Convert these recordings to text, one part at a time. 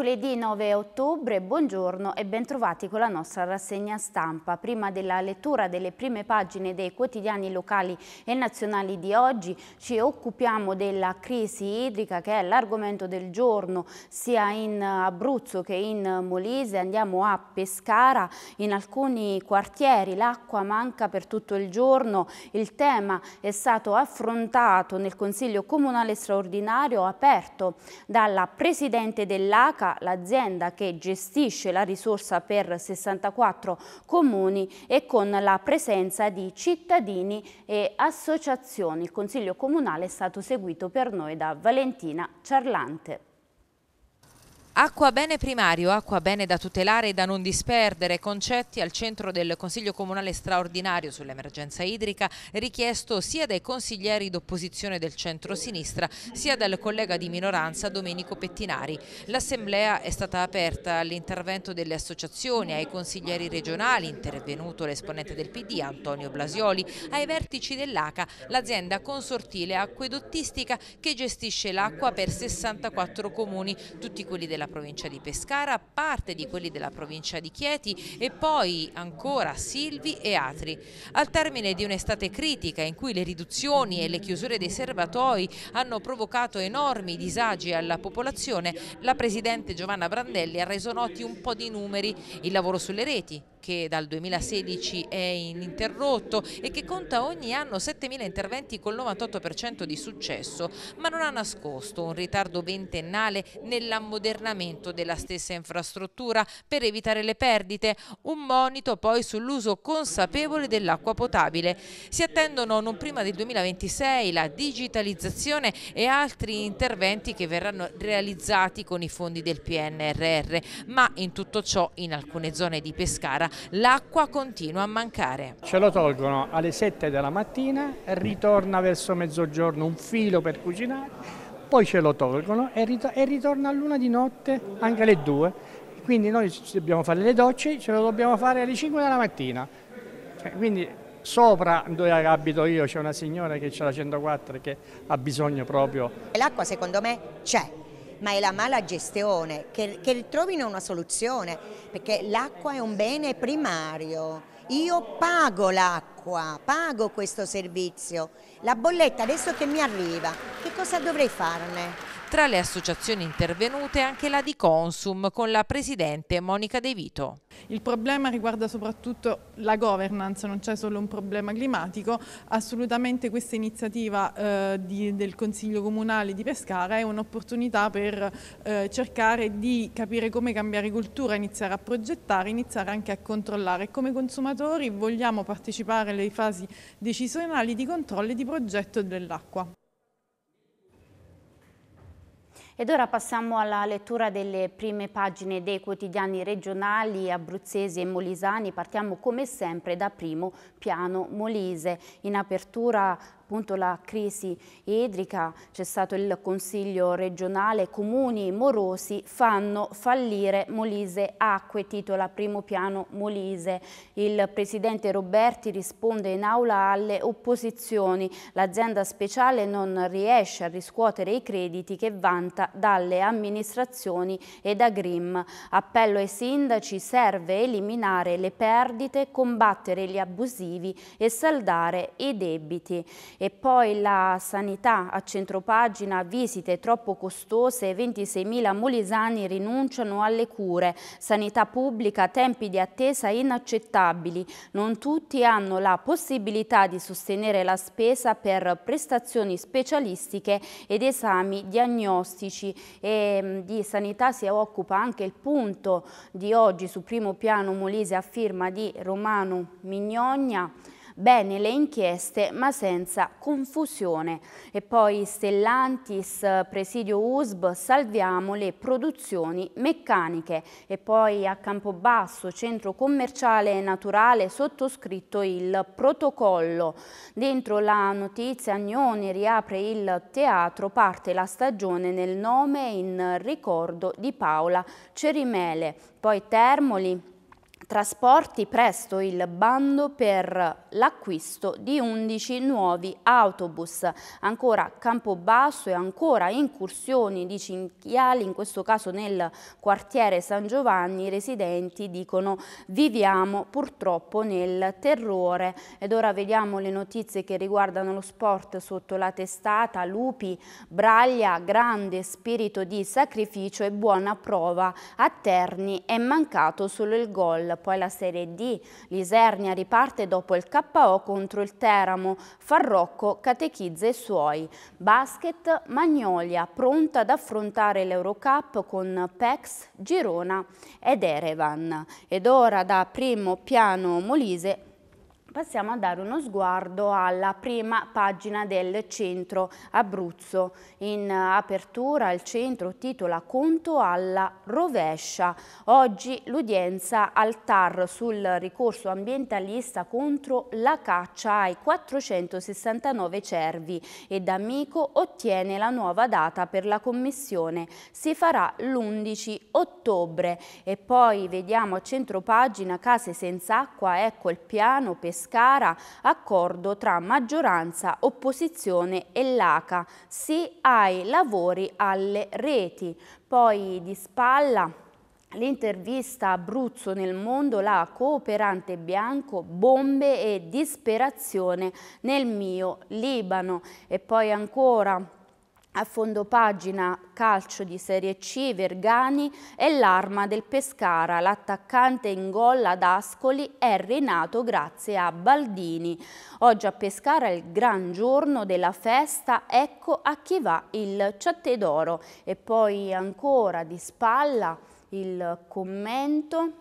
Mercoledì 9 ottobre, buongiorno e bentrovati con la nostra rassegna stampa. Prima della lettura delle prime pagine dei quotidiani locali e nazionali di oggi ci occupiamo della crisi idrica che è l'argomento del giorno sia in Abruzzo che in Molise. Andiamo a Pescara, in alcuni quartieri l'acqua manca per tutto il giorno. Il tema è stato affrontato nel Consiglio Comunale Straordinario aperto dalla Presidente dell'ACA stata l'azienda che gestisce la risorsa per 64 comuni e con la presenza di cittadini e associazioni. Il Consiglio Comunale è stato seguito per noi da Valentina Ciarlante. Acqua bene primario, acqua bene da tutelare e da non disperdere, concetti al centro del Consiglio Comunale straordinario sull'emergenza idrica, richiesto sia dai consiglieri d'opposizione del centro-sinistra sia dal collega di minoranza Domenico Pettinari. L'assemblea è stata aperta all'intervento delle associazioni, ai consiglieri regionali, intervenuto l'esponente del PD Antonio Blasioli, ai vertici dell'ACA, l'azienda consortile acquedottistica che gestisce l'acqua per 64 comuni, tutti quelli della provincia di Pescara, parte di quelli della provincia di Chieti e poi ancora Silvi e Atri. Al termine di un'estate critica in cui le riduzioni e le chiusure dei serbatoi hanno provocato enormi disagi alla popolazione, la Presidente Giovanna Brandelli ha reso noti un po' di numeri, il lavoro sulle reti, che dal 2016 è ininterrotto e che conta ogni anno 7.000 interventi con 98% di successo, ma non ha nascosto un ritardo ventennale nell'ammodernamento della stessa infrastruttura per evitare le perdite, un monito poi sull'uso consapevole dell'acqua potabile. Si attendono non prima del 2026 la digitalizzazione e altri interventi che verranno realizzati con i fondi del PNRR, ma in tutto ciò in alcune zone di Pescara l'acqua continua a mancare. Ce lo tolgono alle 7 della mattina, ritorna verso mezzogiorno un filo per cucinare, poi ce lo tolgono e, rit e ritorna all'una di notte, anche alle 2. Quindi noi dobbiamo fare le docce, ce lo dobbiamo fare alle 5 della mattina. Cioè, quindi sopra dove abito io c'è una signora che c'è la 104 che ha bisogno proprio. L'acqua secondo me c'è, ma è la mala gestione, che, che trovino una soluzione, perché l'acqua è un bene primario. Io pago l'acqua, pago questo servizio. La bolletta adesso che mi arriva, che cosa dovrei farne? Tra le associazioni intervenute anche la di Consum con la presidente Monica De Vito. Il problema riguarda soprattutto la governance, non c'è solo un problema climatico, assolutamente questa iniziativa eh, di, del Consiglio Comunale di Pescara è un'opportunità per eh, cercare di capire come cambiare cultura, iniziare a progettare, iniziare anche a controllare. Come consumatori vogliamo partecipare alle fasi decisionali di controllo e di progetto dell'acqua. Ed ora passiamo alla lettura delle prime pagine dei quotidiani regionali abruzzesi e molisani. Partiamo come sempre da primo piano Molise. In apertura appunto la crisi idrica, c'è stato il Consiglio regionale, comuni morosi fanno fallire Molise Acque, titola primo piano Molise. Il presidente Roberti risponde in aula alle opposizioni, l'azienda speciale non riesce a riscuotere i crediti che vanta dalle amministrazioni e da Grimm. Appello ai sindaci serve eliminare le perdite, combattere gli abusivi e saldare i debiti. E poi la sanità a centropagina, visite troppo costose, 26.000 molisani rinunciano alle cure. Sanità pubblica, tempi di attesa inaccettabili. Non tutti hanno la possibilità di sostenere la spesa per prestazioni specialistiche ed esami diagnostici. E mm, di sanità si occupa anche il punto di oggi su primo piano Molise a firma di Romano Mignogna bene le inchieste ma senza confusione. E poi Stellantis, Presidio USB, salviamo le produzioni meccaniche. E poi a Campobasso, centro commerciale naturale, sottoscritto il protocollo. Dentro la notizia Agnone riapre il teatro, parte la stagione nel nome in ricordo di Paola Cerimele. Poi Termoli trasporti presto il bando per l'acquisto di 11 nuovi autobus. Ancora Campobasso e ancora incursioni di cinghiali, in questo caso nel quartiere San Giovanni, i residenti dicono viviamo purtroppo nel terrore. Ed ora vediamo le notizie che riguardano lo sport sotto la testata, lupi, braglia, grande spirito di sacrificio e buona prova a Terni è mancato solo il gol poi la Serie D, l'Isernia riparte dopo il KO contro il Teramo, Farrocco catechizza i suoi. Basket, Magnolia pronta ad affrontare l'Eurocup con Pex, Girona ed Erevan. Ed ora da primo piano Molise Passiamo a dare uno sguardo alla prima pagina del centro Abruzzo. In apertura il centro titola Conto alla rovescia. Oggi l'udienza al TAR sul ricorso ambientalista contro la caccia ai 469 cervi ed Amico ottiene la nuova data per la commissione. Si farà l'11 ottobre e poi vediamo a centro pagina Case senza acqua, ecco il piano per Pescara, accordo tra maggioranza, opposizione e l'ACA, sì ai lavori alle reti. Poi di spalla L'intervista Abruzzo nel mondo, la cooperante bianco, bombe e disperazione nel mio Libano. E poi ancora a fondo pagina calcio di Serie C, Vergani e l'arma del Pescara, l'attaccante in gol ad Ascoli è rinato grazie a Baldini. Oggi a Pescara è il gran giorno della festa, ecco a chi va il Ciatte d'Oro. E poi ancora di spalla il commento,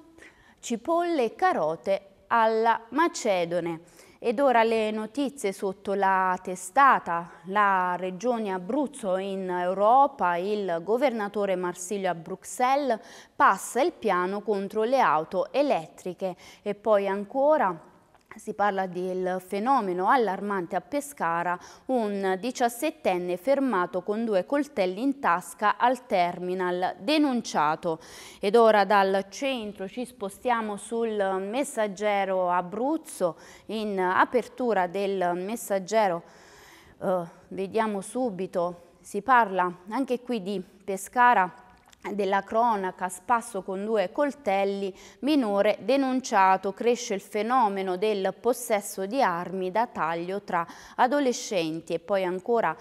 cipolle e carote alla Macedone. Ed ora le notizie sotto la testata. La regione Abruzzo in Europa, il governatore Marsilio a Bruxelles passa il piano contro le auto elettriche e poi ancora si parla del fenomeno allarmante a Pescara, un 17enne fermato con due coltelli in tasca al terminal denunciato. Ed ora dal centro ci spostiamo sul messaggero Abruzzo, in apertura del messaggero eh, vediamo subito, si parla anche qui di Pescara della cronaca Spasso con due coltelli, minore denunciato, cresce il fenomeno del possesso di armi da taglio tra adolescenti e poi ancora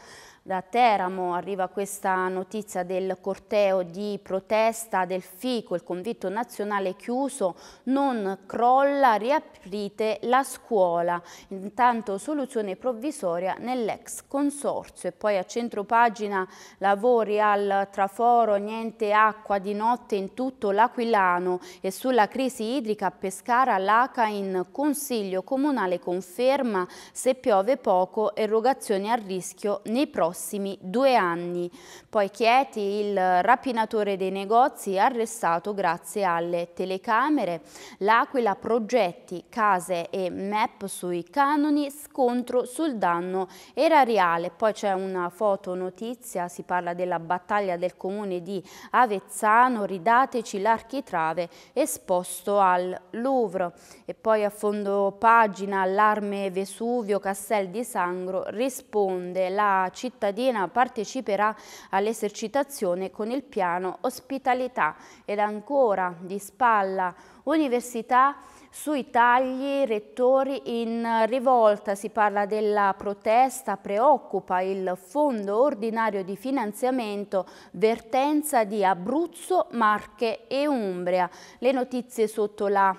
da Teramo arriva questa notizia del corteo di protesta del FICO, il convitto nazionale chiuso, non crolla, riaprite la scuola. Intanto soluzione provvisoria nell'ex consorzio e poi a centropagina lavori al traforo, niente acqua di notte in tutto l'Aquilano e sulla crisi idrica a Pescara l'ACA in Consiglio Comunale conferma se piove poco erogazioni a rischio nei prossimi prossimi due anni. Poi Chieti, il rapinatore dei negozi, arrestato grazie alle telecamere. L'Aquila progetti, case e map sui canoni, scontro sul danno erariale. Poi c'è una fotonotizia, si parla della battaglia del comune di Avezzano, ridateci l'architrave esposto al Louvre. E poi a fondo pagina allarme Vesuvio, Castel di Sangro, risponde la città cittadina parteciperà all'esercitazione con il piano ospitalità ed ancora di spalla università sui tagli rettori in rivolta, si parla della protesta, preoccupa il fondo ordinario di finanziamento, vertenza di Abruzzo, Marche e Umbria. Le notizie sotto la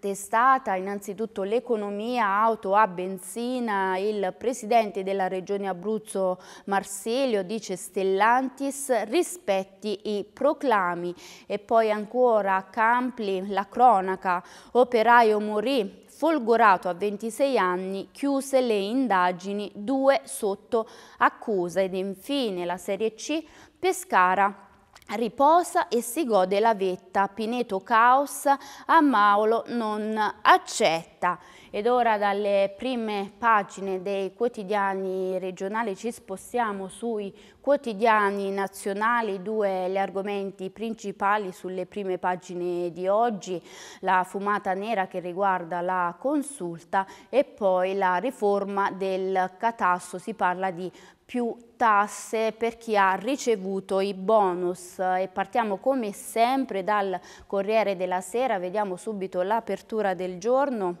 testata innanzitutto l'economia auto a benzina, il presidente della regione Abruzzo Marsilio dice Stellantis rispetti i proclami e poi ancora Campli la cronaca, operaio morì folgorato a 26 anni, chiuse le indagini, due sotto accusa ed infine la Serie C Pescara riposa e si gode la vetta. Pineto Caos a Maolo non accetta. Ed ora dalle prime pagine dei quotidiani regionali ci spostiamo sui quotidiani nazionali, due gli argomenti principali sulle prime pagine di oggi, la fumata nera che riguarda la consulta e poi la riforma del catasso, si parla di più tasse per chi ha ricevuto i bonus e partiamo come sempre dal Corriere della Sera, vediamo subito l'apertura del giorno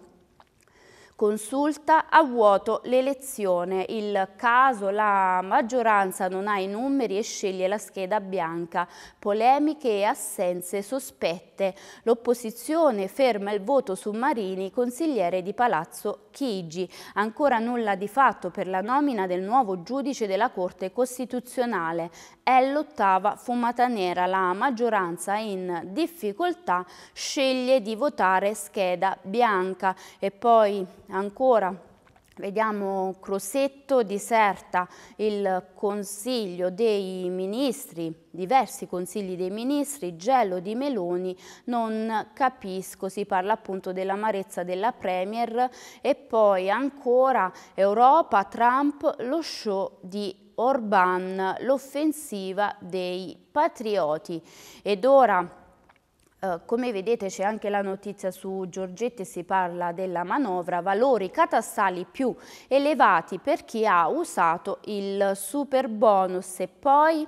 consulta a vuoto l'elezione, il caso la maggioranza non ha i numeri e sceglie la scheda bianca, polemiche e assenze sospette liste. L'opposizione ferma il voto su Marini, consigliere di Palazzo Chigi. Ancora nulla di fatto per la nomina del nuovo giudice della Corte Costituzionale. È l'ottava fumata nera. La maggioranza in difficoltà sceglie di votare scheda bianca. E poi ancora Vediamo Crosetto diserta il Consiglio dei Ministri, diversi Consigli dei Ministri, gelo di Meloni, non capisco, si parla appunto dell'amarezza della Premier e poi ancora Europa, Trump, lo show di Orban, l'offensiva dei patrioti. Ed ora eh, come vedete c'è anche la notizia su Giorgetti, si parla della manovra, valori catastali più elevati per chi ha usato il super bonus e poi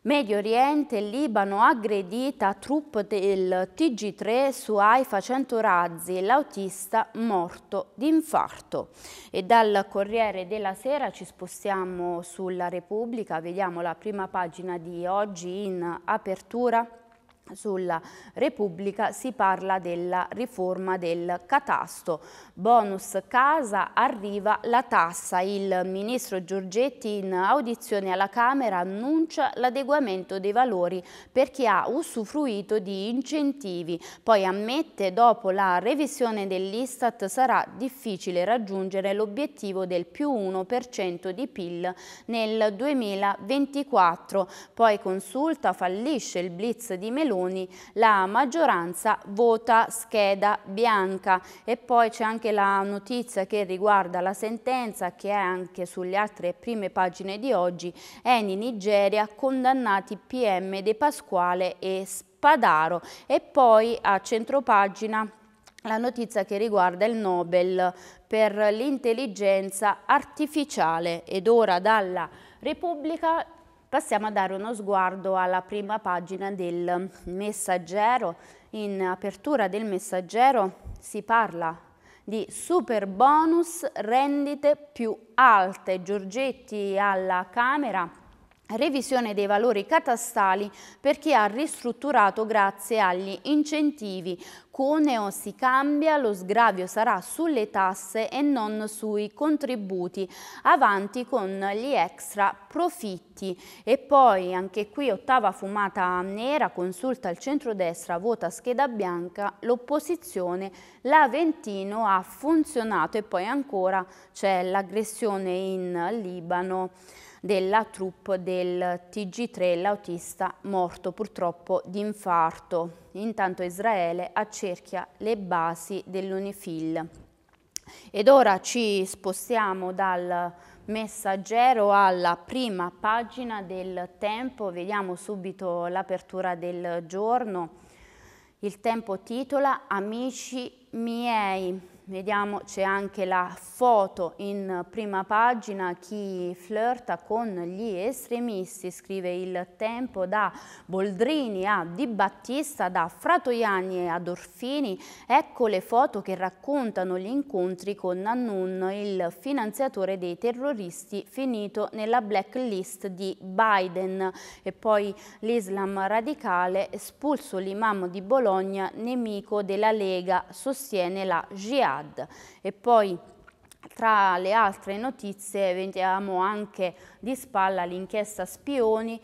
Medio Oriente, Libano, aggredita, troupe del TG3 su AIFA 100 razzi, l'autista morto d'infarto. E dal Corriere della Sera ci spostiamo sulla Repubblica, vediamo la prima pagina di oggi in apertura sulla Repubblica si parla della riforma del catasto. Bonus casa arriva la tassa. Il ministro Giorgetti in audizione alla Camera annuncia l'adeguamento dei valori per chi ha usufruito di incentivi. Poi ammette dopo la revisione dell'Istat sarà difficile raggiungere l'obiettivo del più 1% di PIL nel 2024. Poi consulta fallisce il blitz di Meloni Meloni la maggioranza vota scheda bianca e poi c'è anche la notizia che riguarda la sentenza che è anche sulle altre prime pagine di oggi Eni Nigeria condannati PM De Pasquale e Spadaro e poi a centropagina la notizia che riguarda il Nobel per l'intelligenza artificiale ed ora dalla Repubblica Passiamo a dare uno sguardo alla prima pagina del messaggero. In apertura del messaggero si parla di super bonus rendite più alte. Giorgetti alla Camera revisione dei valori catastali per chi ha ristrutturato grazie agli incentivi, Coneo si cambia, lo sgravio sarà sulle tasse e non sui contributi, avanti con gli extra profitti. E poi anche qui ottava fumata nera, consulta il centrodestra, vota scheda bianca, l'opposizione, l'Aventino ha funzionato e poi ancora c'è l'aggressione in Libano della troupe del TG3, l'autista morto purtroppo di infarto. Intanto Israele accerchia le basi dell'Unifil. Ed ora ci spostiamo dal messaggero alla prima pagina del tempo, vediamo subito l'apertura del giorno. Il tempo titola Amici miei, Vediamo c'è anche la foto in prima pagina, chi flirta con gli estremisti, scrive il tempo da Boldrini a Di Battista, da Fratoiani ad Orfini, ecco le foto che raccontano gli incontri con Nannun, il finanziatore dei terroristi finito nella blacklist di Biden e poi l'Islam radicale espulso l'imam di Bologna, nemico della Lega, sostiene la jihad Riyadh. E poi tra le altre notizie vediamo anche di spalla l'inchiesta Spioni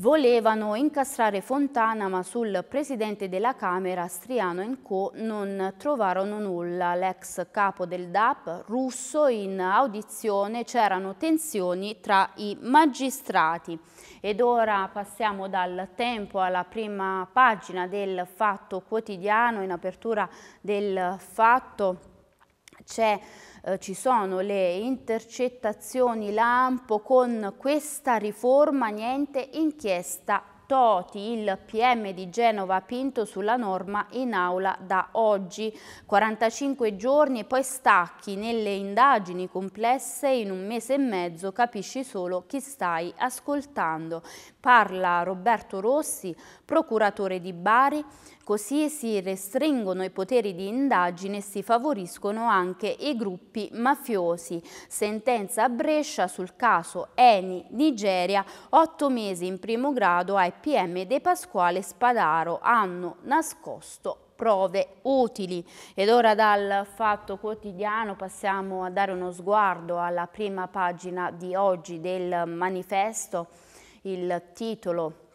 Volevano incastrare Fontana ma sul presidente della Camera, Striano in Co, non trovarono nulla. L'ex capo del DAP, russo, in audizione c'erano tensioni tra i magistrati. Ed ora passiamo dal tempo alla prima pagina del Fatto Quotidiano. In apertura del Fatto c'è... Eh, ci sono le intercettazioni lampo con questa riforma, niente inchiesta Toti, il PM di Genova ha Pinto sulla norma in aula da oggi. 45 giorni e poi stacchi nelle indagini complesse in un mese e mezzo, capisci solo chi stai ascoltando. Parla Roberto Rossi, procuratore di Bari, Così si restringono i poteri di indagine e si favoriscono anche i gruppi mafiosi. Sentenza a Brescia sul caso Eni Nigeria, otto mesi in primo grado ai PM De Pasquale Spadaro hanno nascosto prove utili. Ed ora dal Fatto Quotidiano passiamo a dare uno sguardo alla prima pagina di oggi del manifesto. Il titolo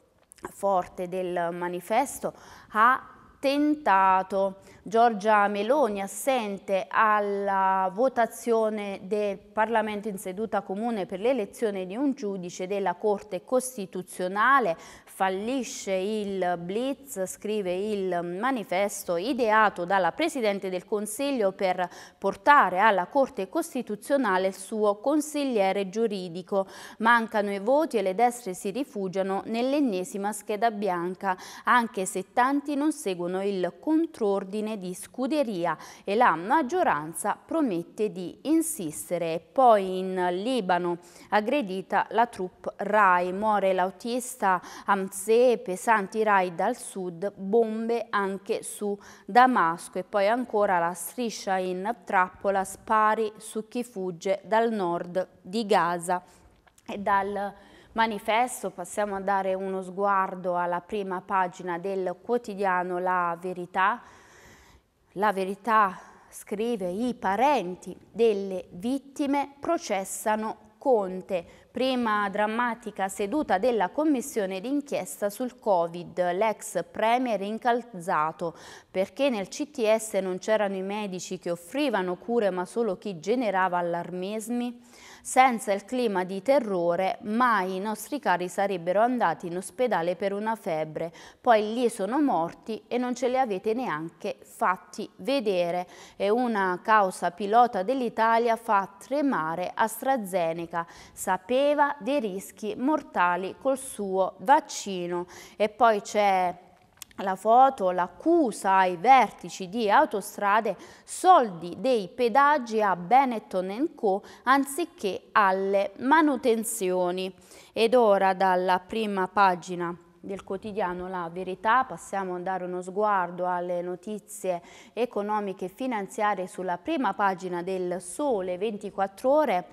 forte del manifesto, ha tentato Giorgia Meloni assente alla votazione del Parlamento in seduta comune per l'elezione di un giudice della Corte Costituzionale fallisce il blitz, scrive il manifesto ideato dalla Presidente del Consiglio per portare alla Corte Costituzionale il suo consigliere giuridico. Mancano i voti e le destre si rifugiano nell'ennesima scheda bianca, anche se tanti non seguono il contrordine di scuderia e la maggioranza promette di insistere. Poi in Libano aggredita la troupe RAI, muore l'autista a anze e pesanti raid dal sud, bombe anche su Damasco e poi ancora la striscia in trappola, spari su chi fugge dal nord di Gaza e dal manifesto passiamo a dare uno sguardo alla prima pagina del quotidiano La Verità. La Verità scrive i parenti delle vittime processano Conte. Prima drammatica seduta della commissione d'inchiesta sul Covid, l'ex premier incalzato, perché nel CTS non c'erano i medici che offrivano cure ma solo chi generava allarmismi? Senza il clima di terrore mai i nostri cari sarebbero andati in ospedale per una febbre, poi lì sono morti e non ce li avete neanche fatti vedere. È una causa pilota dell'Italia fa tremare AstraZeneca, sapeva dei rischi mortali col suo vaccino. E poi c'è la foto, l'accusa ai vertici di autostrade soldi dei pedaggi a Benetton Co anziché alle manutenzioni. Ed ora dalla prima pagina del quotidiano La Verità, passiamo a dare uno sguardo alle notizie economiche e finanziarie sulla prima pagina del Sole 24 Ore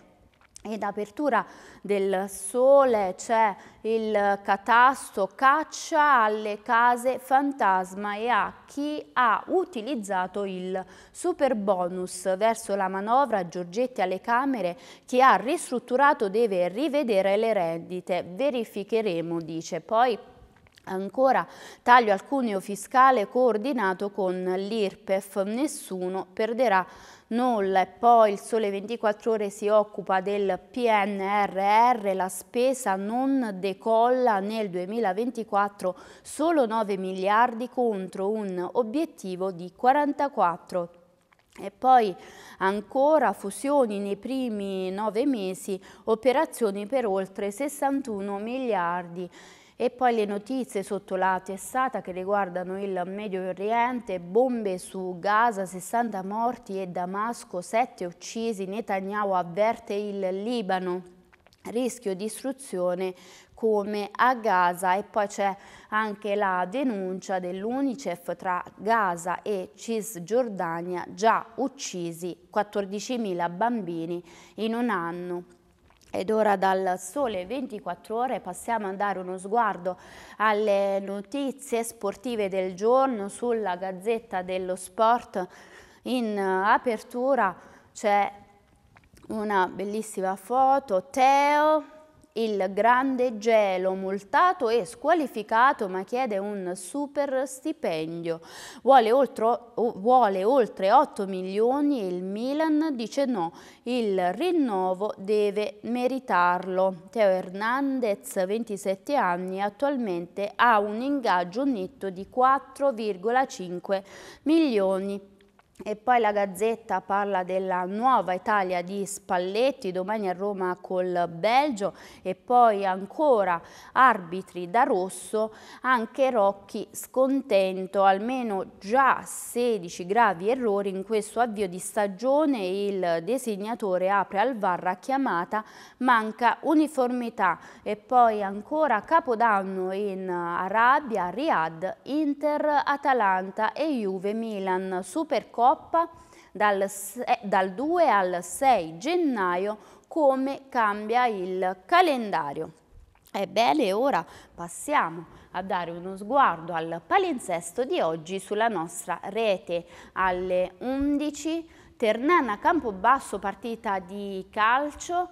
ed apertura del sole c'è il catasto caccia alle case fantasma e a chi ha utilizzato il super bonus verso la manovra Giorgetti alle Camere chi ha ristrutturato deve rivedere le rendite verificheremo dice poi Ancora taglio al cuneo fiscale coordinato con l'IRPEF, nessuno perderà nulla. E poi il Sole 24 Ore si occupa del PNRR, la spesa non decolla nel 2024 solo 9 miliardi contro un obiettivo di 44 e poi ancora fusioni nei primi nove mesi, operazioni per oltre 61 miliardi e poi le notizie sotto la testata che riguardano il Medio Oriente, bombe su Gaza, 60 morti e Damasco, 7 uccisi, Netanyahu avverte il Libano rischio di istruzione come a Gaza e poi c'è anche la denuncia dell'Unicef tra Gaza e Cisgiordania già uccisi 14.000 bambini in un anno. Ed ora dal sole 24 ore passiamo a dare uno sguardo alle notizie sportive del giorno sulla Gazzetta dello Sport. In eh, apertura c'è una bellissima foto, Teo il grande gelo, multato e squalificato, ma chiede un super stipendio. Vuole oltre, vuole oltre 8 milioni e il Milan dice no, il rinnovo deve meritarlo. Teo Hernandez, 27 anni, attualmente ha un ingaggio netto di 4,5 milioni e poi la Gazzetta parla della nuova Italia di Spalletti, domani a Roma col Belgio e poi ancora arbitri da rosso, anche Rocchi scontento, almeno già 16 gravi errori in questo avvio di stagione, il designatore apre al Varra chiamata, manca uniformità e poi ancora Capodanno in Arabia, Riyadh, Inter, Atalanta e Juve Milan, Supercoppa Coppa dal, eh, dal 2 al 6 gennaio come cambia il calendario. Ebbene, ora passiamo a dare uno sguardo al palinsesto di oggi sulla nostra rete. Alle 11 Ternana Campobasso partita di calcio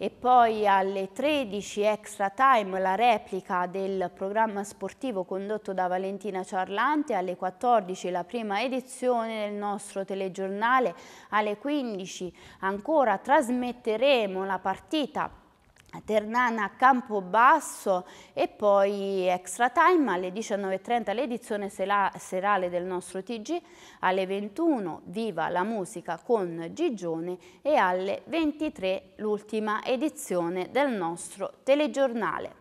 e poi alle 13 extra time la replica del programma sportivo condotto da Valentina Ciarlante, alle 14 la prima edizione del nostro telegiornale, alle 15 ancora trasmetteremo la partita Ternana Campobasso e poi Extra Time alle 19.30 l'edizione serale del nostro TG, alle 21 Viva la musica con Gigione e alle 23 l'ultima edizione del nostro telegiornale.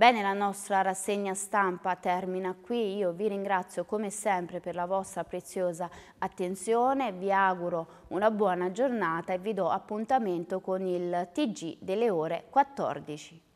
Bene, la nostra rassegna stampa termina qui. Io vi ringrazio come sempre per la vostra preziosa attenzione, vi auguro una buona giornata e vi do appuntamento con il TG delle ore 14.